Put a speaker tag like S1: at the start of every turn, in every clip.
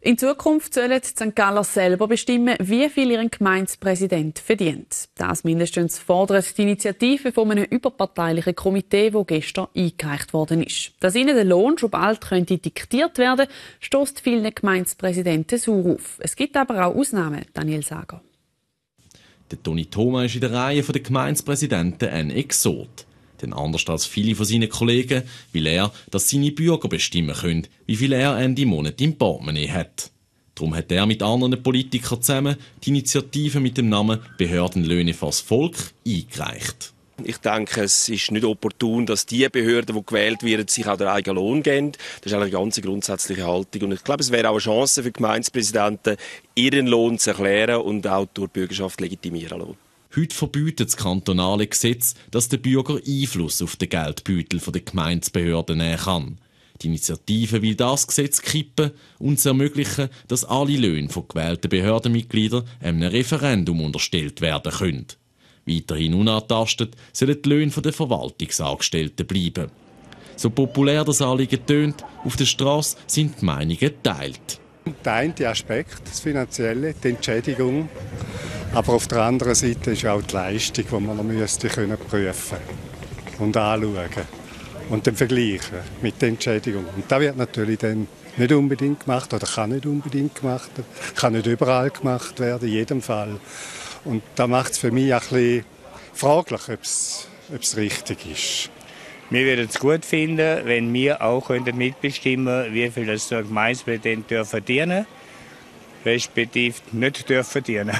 S1: In Zukunft sollen die St. Galler selber bestimmen, wie viel ihren Gemeindepräsident verdient. Das mindestens fordert die Initiative von einem überparteilichen Komitee, wo gestern eingereicht worden ist. Dass ihnen der Lohn schon bald könnte diktiert werden, stößt vielen Gemeindepräsidenten sauer auf. Es gibt aber auch Ausnahmen, Daniel Sager.
S2: Der Toni Thoma ist in der Reihe der Gemeindepräsidenten ein Exot. Denn anders als viele von seinen Kollegen will er, dass seine Bürger bestimmen können, wie viel er Ende Monat im Portemonnaie hat. Darum hat er mit anderen Politikern zusammen die Initiative mit dem Namen Behördenlöhne fürs Volk eingereicht. Ich denke, es ist nicht opportun, dass
S3: die Behörden, die gewählt werden, sich auch den eigenen Lohn geben. Das ist eine ganz grundsätzliche Haltung. Und ich glaube, es wäre auch eine Chance für Gemeindepräsidenten, ihren Lohn zu erklären und auch durch die Bürgerschaft
S2: legitimieren lassen. Heute verbietet das kantonale Gesetz, dass der Bürger Einfluss auf den Geldbeutel der Gemeindebehörden nehmen kann. Die Initiative will das Gesetz kippen und es ermöglichen, dass alle Löhne von gewählten Behördenmitgliedern einem Referendum unterstellt werden können. Weiterhin unantastet sollen die Löhne der Verwaltungsangestellten bleiben. So populär das Anliegen tönt, auf der Straße sind die Meinungen geteilt.
S4: Der eine Aspekt, das Finanzielle, die Entschädigung, aber auf der anderen Seite ist auch die Leistung, die man noch müsste können prüfen und anschauen und dann vergleichen mit der Entschädigung. Und das wird natürlich dann nicht unbedingt gemacht oder kann nicht unbedingt gemacht werden, kann nicht überall gemacht werden, in jedem Fall. Und da macht es für mich ein bisschen fraglich, ob es richtig ist. Wir würden es gut finden, wenn wir auch mitbestimmen könnten wie viel das so Gemeinspräsident dürfen verdienen, respektive nicht dürfen verdienen.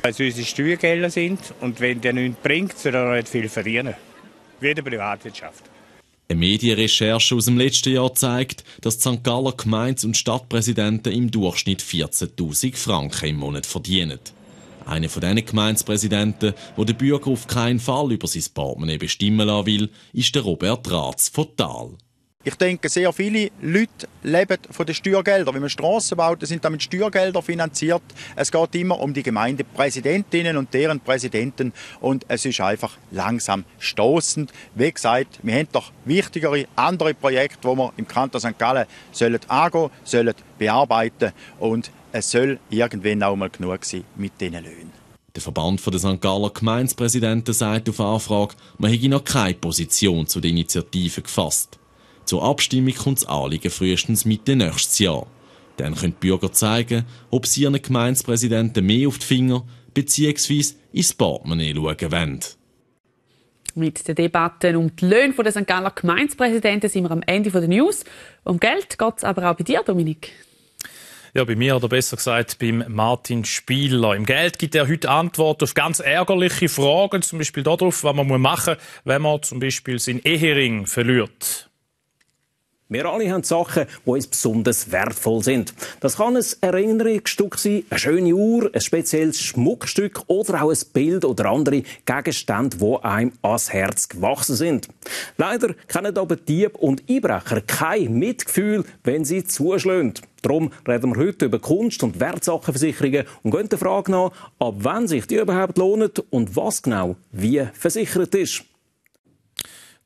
S4: Weil es unsere Steuergelder sind und wenn der nichts bringt, soll er nicht viel verdienen. Wie in der Privatwirtschaft.
S2: Eine Medienrecherche aus dem letzten Jahr zeigt, dass die St. Galler Gemeinde- und Stadtpräsidenten im Durchschnitt 14.000 Franken im Monat verdienen. Einer von diesen Gemeindepräsidenten, wo der Bürger auf keinen Fall über sein Portemonnaie bestimmen lassen will, ist der
S4: Robert Ratz von Thal. Ich denke, sehr viele Leute leben von den Steuergeldern. Wenn man Strassen baut, dann sind damit Steuergelder finanziert. Es geht immer um die Gemeindepräsidentinnen und deren Präsidenten. Und es ist einfach langsam stoßend. Wie gesagt, wir haben doch wichtigere, andere Projekte, die wir im Kanton St. Gallen sollen angehen, sollen bearbeiten. Und es soll irgendwann auch mal genug sein mit diesen Löhnen. Der
S2: Verband der St. Galler Gemeindepräsidenten sagt auf Anfrage, man hätte noch keine Position zu der Initiative gefasst. Zur Abstimmung kommt das Anliegen frühestens Mitte nächstes Jahr. Dann können die Bürger zeigen, ob sie ihren Gemeindepräsidenten mehr auf die Finger bzw. ins Portemonnaie schauen wollen.
S1: Mit den Debatten um die Löhne der St. Galler Gemeindepräsidenten sind wir am Ende der News. Um Geld geht es aber auch bei dir, Dominik.
S5: Ja, bei mir oder besser gesagt beim Martin Spieler. Im Geld gibt er heute Antworten auf ganz ärgerliche Fragen, zum Beispiel darauf, was man machen muss, wenn man zum Beispiel seinen Ehering verliert.
S3: Wir alle haben Sachen, die uns besonders wertvoll sind. Das kann ein Erinnerungsstück sein, eine schöne Uhr, ein spezielles Schmuckstück oder auch ein Bild oder andere Gegenstände, die einem ans Herz gewachsen sind. Leider kennen aber Dieb und Einbrecher kein Mitgefühl, wenn sie zuschlagen. Darum reden wir heute über Kunst- und Wertsachenversicherungen und gehen der Frage nach, ab wann sich die überhaupt lohnen und was genau wie versichert ist.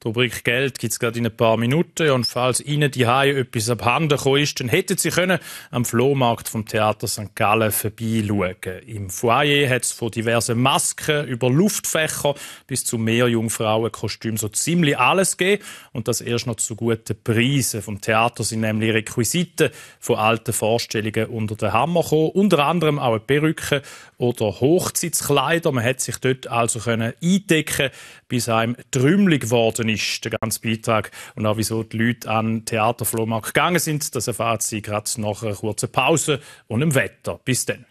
S5: Die Rubrik Geld gibt es gerade in ein paar Minuten. Und falls Ihnen die Haie etwas abhanden gekommen ist, dann hätten Sie können am Flohmarkt vom Theater St. Gallen vorbeischauen. Im Foyer hat es von diversen Masken über Luftfächer bis zu mehr Jungfrauenkostümen so ziemlich alles gegeben. Und das erst noch zu guten Preisen. Vom Theater sind nämlich Requisiten von alten Vorstellungen unter den Hammer gekommen. Unter anderem auch eine Perücke oder Hochzeitskleider. Man hat sich dort also können eindecken bis einem trümmelig geworden ist ist, der ganze Beitrag und auch wieso die Leute an den Theaterflohmarkt gegangen sind, das erfahren Sie gerade nach einer kurzen Pause und im Wetter. Bis dann.